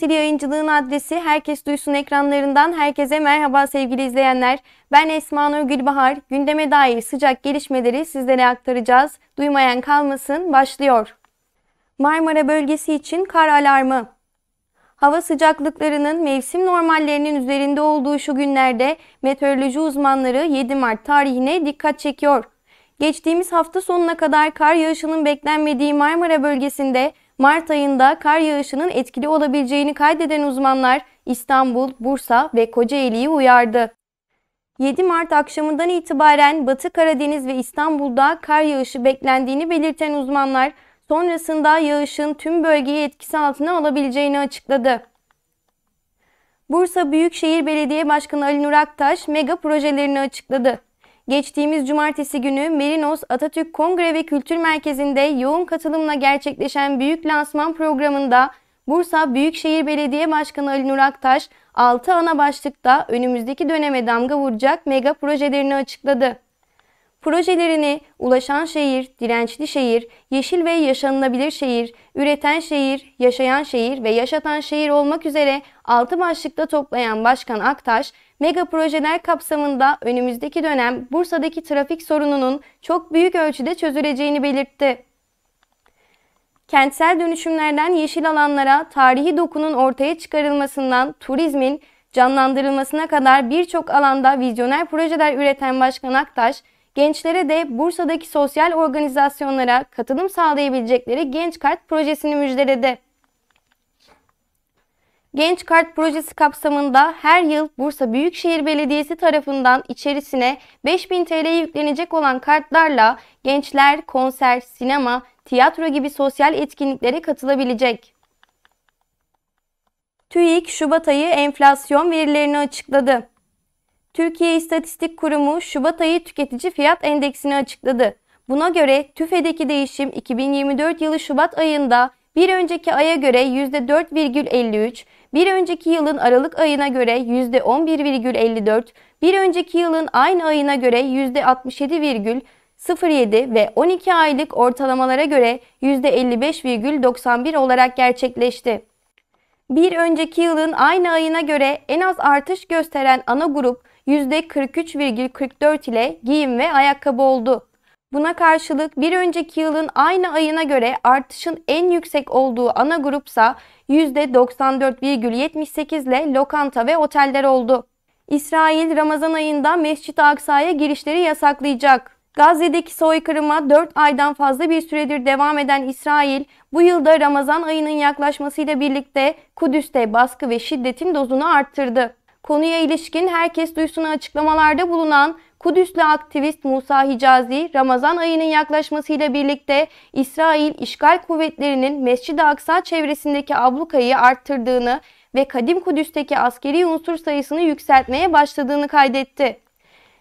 Temsil Yayıncılığın adresi herkes duysun ekranlarından herkese merhaba sevgili izleyenler. Ben Esma Nur Gülbahar. Gündeme dair sıcak gelişmeleri sizlere aktaracağız. Duymayan kalmasın başlıyor. Marmara bölgesi için kar alarmı. Hava sıcaklıklarının mevsim normallerinin üzerinde olduğu şu günlerde meteoroloji uzmanları 7 Mart tarihine dikkat çekiyor. Geçtiğimiz hafta sonuna kadar kar yağışının beklenmediği Marmara bölgesinde Mart ayında kar yağışının etkili olabileceğini kaydeden uzmanlar İstanbul, Bursa ve Kocaeli'yi uyardı. 7 Mart akşamından itibaren Batı Karadeniz ve İstanbul'da kar yağışı beklendiğini belirten uzmanlar sonrasında yağışın tüm bölgeyi etkisi altına alabileceğini açıkladı. Bursa Büyükşehir Belediye Başkanı Ali Nur Aktaş mega projelerini açıkladı. Geçtiğimiz cumartesi günü Merinos Atatürk Kongre ve Kültür Merkezi'nde yoğun katılımla gerçekleşen büyük lansman programında Bursa Büyükşehir Belediye Başkanı Ali Nur Aktaş 6 ana başlıkta önümüzdeki döneme damga vuracak mega projelerini açıkladı. Projelerini ulaşan şehir, dirençli şehir, yeşil ve yaşanılabilir şehir, üreten şehir, yaşayan şehir ve yaşatan şehir olmak üzere 6 başlıkta toplayan Başkan Aktaş, Mega projeler kapsamında önümüzdeki dönem Bursa'daki trafik sorununun çok büyük ölçüde çözüleceğini belirtti. Kentsel dönüşümlerden yeşil alanlara, tarihi dokunun ortaya çıkarılmasından turizmin canlandırılmasına kadar birçok alanda vizyoner projeler üreten Başkan Aktaş, gençlere de Bursa'daki sosyal organizasyonlara katılım sağlayabilecekleri Genç Kart projesini müjdeledi. Genç Kart projesi kapsamında her yıl Bursa Büyükşehir Belediyesi tarafından içerisine 5000 TL yüklenecek olan kartlarla gençler konser, sinema, tiyatro gibi sosyal etkinliklere katılabilecek. TÜİK Şubat ayı enflasyon verilerini açıkladı. Türkiye İstatistik Kurumu Şubat ayı tüketici fiyat endeksini açıkladı. Buna göre TÜFE'deki değişim 2024 yılı Şubat ayında bir önceki aya göre %4,53, bir önceki yılın Aralık ayına göre %11,54, bir önceki yılın aynı ayına göre %67,07 ve 12 aylık ortalamalara göre %55,91 olarak gerçekleşti. Bir önceki yılın aynı ayına göre en az artış gösteren ana grup %43,44 ile giyim ve ayakkabı oldu. Buna karşılık bir önceki yılın aynı ayına göre artışın en yüksek olduğu ana grupsa %94,78 ile lokanta ve oteller oldu. İsrail Ramazan ayında Mescid-i Aksa'ya girişleri yasaklayacak. Gazze'deki soykırıma 4 aydan fazla bir süredir devam eden İsrail, bu yılda Ramazan ayının yaklaşmasıyla birlikte Kudüs'te baskı ve şiddetin dozunu arttırdı. Konuya ilişkin herkes duysun açıklamalarda bulunan Kudüs'lü aktivist Musa Hicazi, Ramazan ayının yaklaşmasıyla birlikte İsrail işgal kuvvetlerinin Mescid-i Aksa çevresindeki ablukayı arttırdığını ve Kadim Kudüs'teki askeri unsur sayısını yükseltmeye başladığını kaydetti.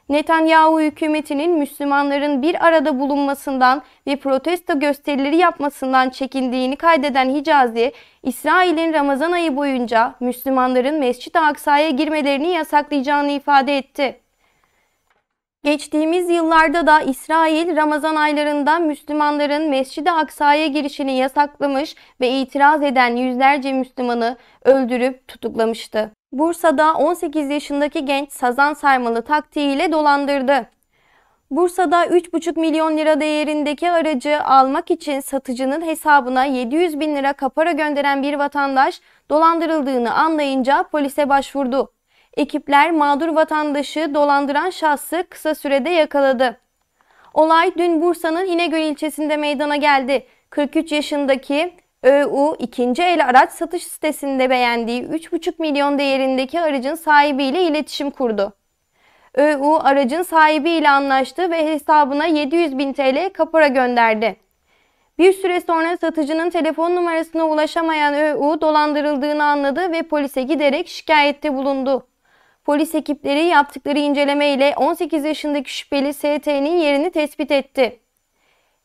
Netanyahu hükümetinin Müslümanların bir arada bulunmasından ve protesto gösterileri yapmasından çekindiğini kaydeden Hicazi, İsrail'in Ramazan ayı boyunca Müslümanların Mescid-i Aksa'ya girmelerini yasaklayacağını ifade etti. Geçtiğimiz yıllarda da İsrail Ramazan aylarında Müslümanların Mescid-i Aksa'ya girişini yasaklamış ve itiraz eden yüzlerce Müslümanı öldürüp tutuklamıştı. Bursa'da 18 yaşındaki genç sazan sarmalı taktiğiyle dolandırdı. Bursa'da 3,5 milyon lira değerindeki aracı almak için satıcının hesabına 700 bin lira kapara gönderen bir vatandaş dolandırıldığını anlayınca polise başvurdu. Ekipler mağdur vatandaşı dolandıran şahsı kısa sürede yakaladı. Olay dün Bursa'nın İnegöl ilçesinde meydana geldi. 43 yaşındaki ÖU ikinci el araç satış sitesinde beğendiği 3,5 milyon değerindeki aracın sahibiyle iletişim kurdu. ÖU aracın sahibiyle anlaştı ve hesabına 700 bin TL kapora gönderdi. Bir süre sonra satıcının telefon numarasına ulaşamayan ÖU dolandırıldığını anladı ve polise giderek şikayette bulundu. Polis ekipleri yaptıkları inceleme ile 18 yaşındaki şüpheli ST'nin yerini tespit etti.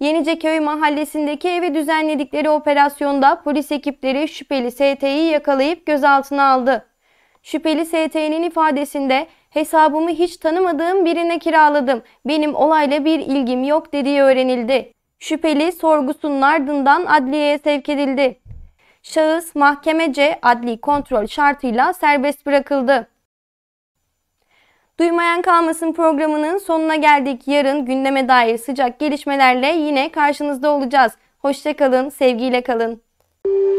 Yeniceköy mahallesindeki evi düzenledikleri operasyonda polis ekipleri şüpheli ST'yi yakalayıp gözaltına aldı. Şüpheli ST'nin ifadesinde hesabımı hiç tanımadığım birine kiraladım. Benim olayla bir ilgim yok dediği öğrenildi. Şüpheli sorgusunun ardından adliyeye sevk edildi. Şahıs mahkemece adli kontrol şartıyla serbest bırakıldı. Duymayan Kalmasın programının sonuna geldik. Yarın gündeme dair sıcak gelişmelerle yine karşınızda olacağız. Hoşçakalın, sevgiyle kalın.